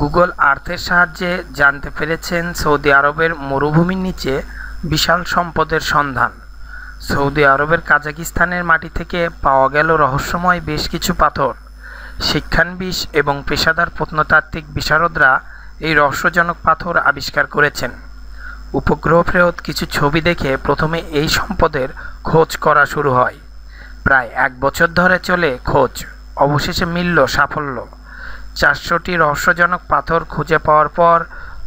Google আর্থের সাহায্যে জানতে পেরেছেন সৌদি আরবের মরুভূমির নিচে বিশাল সম্পদের সন্ধান সৌদি আরবের কাজাকিস্তানের মাটি থেকে পাওয়া গেল রহস্যময় বেশ কিছু পাথর শিক্ষানবিষ এবং পেশাদার প্রত্নতাত্ত্বিক বিশারদরা এই রহস্যজনক পাথর আবিষ্কার করেছেন উপগ্রহ ফেরত কিছু ছবি দেখে প্রথমে এই সম্পদের খোঁজ করা শুরু হয় প্রায় এক বছর ধরে চলে খোঁজ অবশেষে মিলল সাফল্য চারশোটি রহস্যজনক পাথর খুঁজে পাওয়ার পর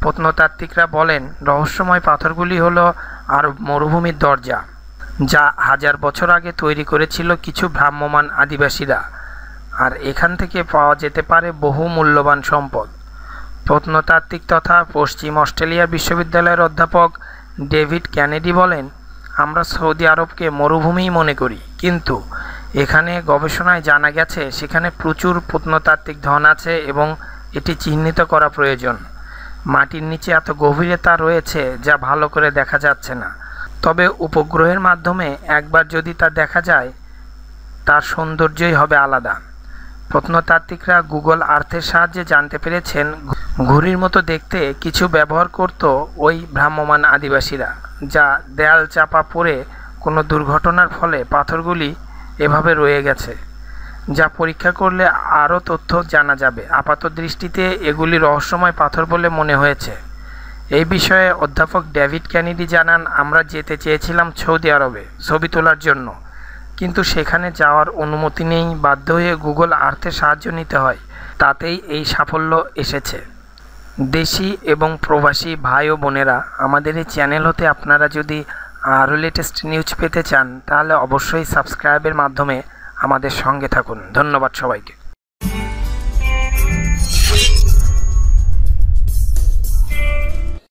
প্রত্নতাত্ত্বিকরা বলেন রহস্যময় পাথরগুলি হলো আর মরুভূমির দরজা যা হাজার বছর আগে তৈরি করেছিল কিছু ভ্রাম্যমান আদিবাসীরা আর এখান থেকে পাওয়া যেতে পারে বহু মূল্যবান সম্পদ প্রত্নতাত্ত্বিক তথা পশ্চিম অস্ট্রেলিয়া বিশ্ববিদ্যালয়ের অধ্যাপক ডেভিড ক্যানেডি বলেন আমরা সৌদি আরবকে মরুভূমিই মনে করি কিন্তু এখানে গবেষণায় জানা গেছে সেখানে প্রচুর প্রত্নতাত্ত্বিক ধন আছে এবং এটি চিহ্নিত করা প্রয়োজন মাটির নিচে এত গভীরতা রয়েছে যা ভালো করে দেখা যাচ্ছে না তবে উপগ্রহের মাধ্যমে একবার যদি তা দেখা যায় তার সৌন্দর্যই হবে আলাদা প্রত্নতাত্ত্বিকরা গুগল আর্থের সাহায্যে জানতে পেরেছেন ঘুড়ির মতো দেখতে কিছু ব্যবহার করত ওই ভ্রাম্যমান আদিবাসীরা যা দেয়াল চাপা পড়ে কোনো দুর্ঘটনার ফলে পাথরগুলি এভাবে রয়ে গেছে যা পরীক্ষা করলে আরও তথ্য জানা যাবে আপাত দৃষ্টিতে এগুলি রহস্যময় পাথর বলে মনে হয়েছে এই বিষয়ে অধ্যাপক ডেভিড ক্যানিডি জানান আমরা যেতে চেয়েছিলাম সৌদি আরবে ছবি তোলার জন্য কিন্তু সেখানে যাওয়ার অনুমতি নেই বাধ্য হয়ে গুগল আর্থের সাহায্য নিতে হয় তাতেই এই সাফল্য এসেছে দেশি এবং প্রবাসী ভাই ও বোনেরা আমাদের এই চ্যানেল হতে আপনারা যদি আরও লেটেস্ট নিউজ পেতে চান তাহলে অবশ্যই সাবস্ক্রাইবের মাধ্যমে আমাদের সঙ্গে থাকুন ধন্যবাদ সবাইকে